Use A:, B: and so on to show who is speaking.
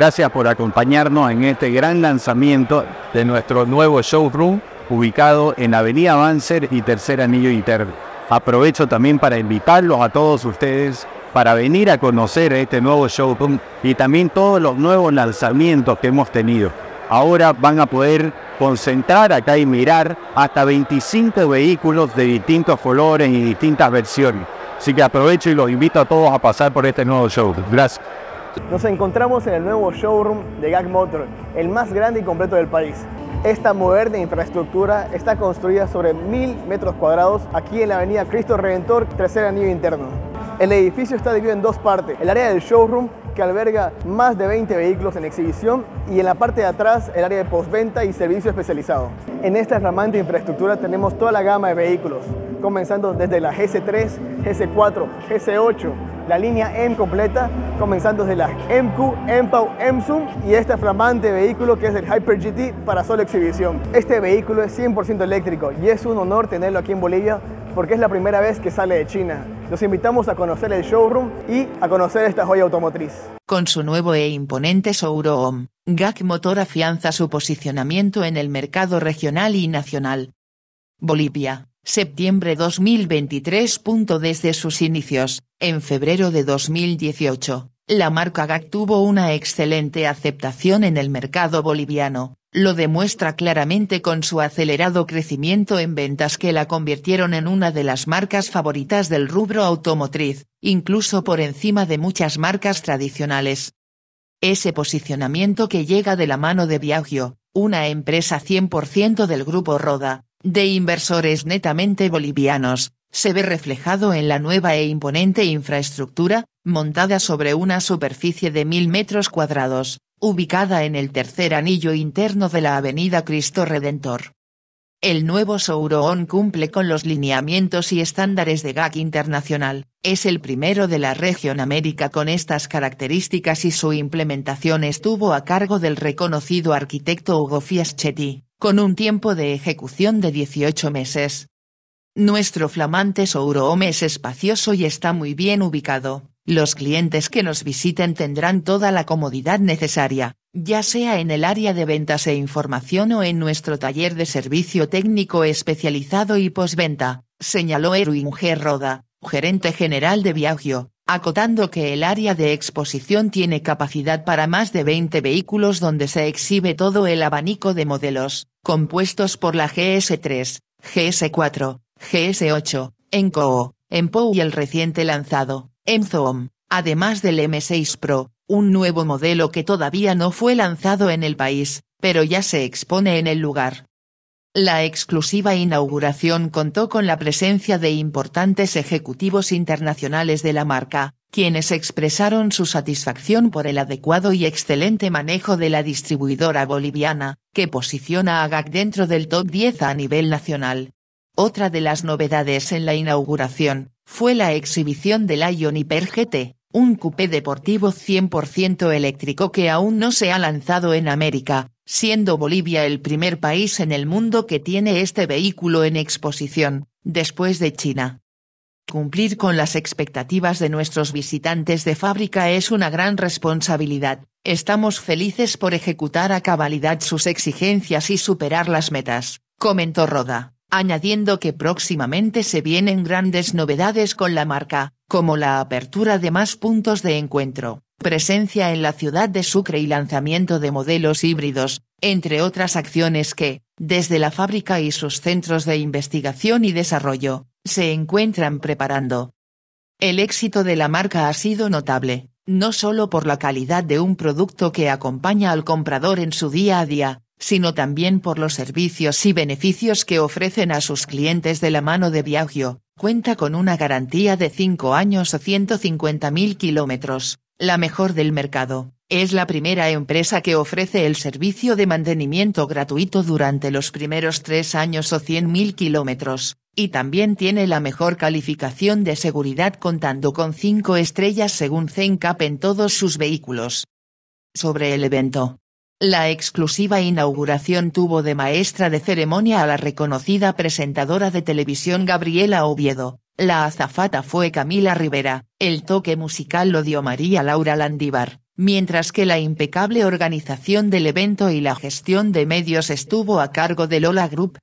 A: Gracias por acompañarnos en este gran lanzamiento de nuestro nuevo showroom ubicado en Avenida Banzer y Tercer Anillo Inter. Aprovecho también para invitarlos a todos ustedes para venir a conocer este nuevo showroom y también todos los nuevos lanzamientos que hemos tenido. Ahora van a poder concentrar acá y mirar hasta 25 vehículos de distintos colores y distintas versiones. Así que aprovecho y los invito a todos a pasar por este nuevo showroom. Gracias. Nos encontramos en el nuevo showroom de Gag Motor, el más grande y completo del país. Esta moderna infraestructura está construida sobre mil metros cuadrados aquí en la avenida Cristo Redentor, tercer anillo interno. El edificio está dividido en dos partes, el área del showroom que alberga más de 20 vehículos en exhibición y en la parte de atrás el área de postventa y servicio especializado. En esta ramante infraestructura tenemos toda la gama de vehículos, comenzando desde la gc 3 gc 4 gc 8 la línea M completa, comenzando desde la MQ, MPOW, Msum y este flamante vehículo que es el Hyper GT para solo exhibición. Este vehículo es 100% eléctrico y es un honor tenerlo aquí en Bolivia porque es la primera vez que sale de China. Los invitamos a conocer el showroom y a conocer esta joya automotriz.
B: Con su nuevo e imponente showroom, GAC Motor afianza su posicionamiento en el mercado regional y nacional. Bolivia, septiembre 2023. Desde sus inicios, en febrero de 2018, la marca GAC tuvo una excelente aceptación en el mercado boliviano, lo demuestra claramente con su acelerado crecimiento en ventas que la convirtieron en una de las marcas favoritas del rubro automotriz, incluso por encima de muchas marcas tradicionales. Ese posicionamiento que llega de la mano de Biagio, una empresa 100% del grupo Roda, de inversores netamente bolivianos, se ve reflejado en la nueva e imponente infraestructura, montada sobre una superficie de mil metros cuadrados, ubicada en el tercer anillo interno de la Avenida Cristo Redentor. El nuevo Souroon cumple con los lineamientos y estándares de GAC internacional, es el primero de la región América con estas características y su implementación estuvo a cargo del reconocido arquitecto Hugo Fiaschetti con un tiempo de ejecución de 18 meses. Nuestro flamante showroom es espacioso y está muy bien ubicado. Los clientes que nos visiten tendrán toda la comodidad necesaria, ya sea en el área de ventas e información o en nuestro taller de servicio técnico especializado y posventa, señaló Erwin G. Roda, gerente general de Viaggio acotando que el área de exposición tiene capacidad para más de 20 vehículos donde se exhibe todo el abanico de modelos, compuestos por la GS3, GS4, GS8, Enco, Enpo y el reciente lanzado, Emzoom, además del M6 Pro, un nuevo modelo que todavía no fue lanzado en el país, pero ya se expone en el lugar. La exclusiva inauguración contó con la presencia de importantes ejecutivos internacionales de la marca, quienes expresaron su satisfacción por el adecuado y excelente manejo de la distribuidora boliviana, que posiciona a GAC dentro del top 10 a nivel nacional. Otra de las novedades en la inauguración, fue la exhibición del Ion Hyper GT un coupé deportivo 100% eléctrico que aún no se ha lanzado en América, siendo Bolivia el primer país en el mundo que tiene este vehículo en exposición, después de China. Cumplir con las expectativas de nuestros visitantes de fábrica es una gran responsabilidad, estamos felices por ejecutar a cabalidad sus exigencias y superar las metas, comentó Roda, añadiendo que próximamente se vienen grandes novedades con la marca, como la apertura de más puntos de encuentro, presencia en la ciudad de Sucre y lanzamiento de modelos híbridos, entre otras acciones que, desde la fábrica y sus centros de investigación y desarrollo, se encuentran preparando. El éxito de la marca ha sido notable, no solo por la calidad de un producto que acompaña al comprador en su día a día, sino también por los servicios y beneficios que ofrecen a sus clientes de la mano de Viaggio, cuenta con una garantía de 5 años o 150.000 kilómetros, la mejor del mercado. Es la primera empresa que ofrece el servicio de mantenimiento gratuito durante los primeros 3 años o 100.000 kilómetros, y también tiene la mejor calificación de seguridad contando con 5 estrellas según Zencap en todos sus vehículos. Sobre el evento, la exclusiva inauguración tuvo de maestra de ceremonia a la reconocida presentadora de televisión Gabriela Oviedo, la azafata fue Camila Rivera, el toque musical lo dio María Laura Landívar, mientras que la impecable organización del evento y la gestión de medios estuvo a cargo de Lola Group,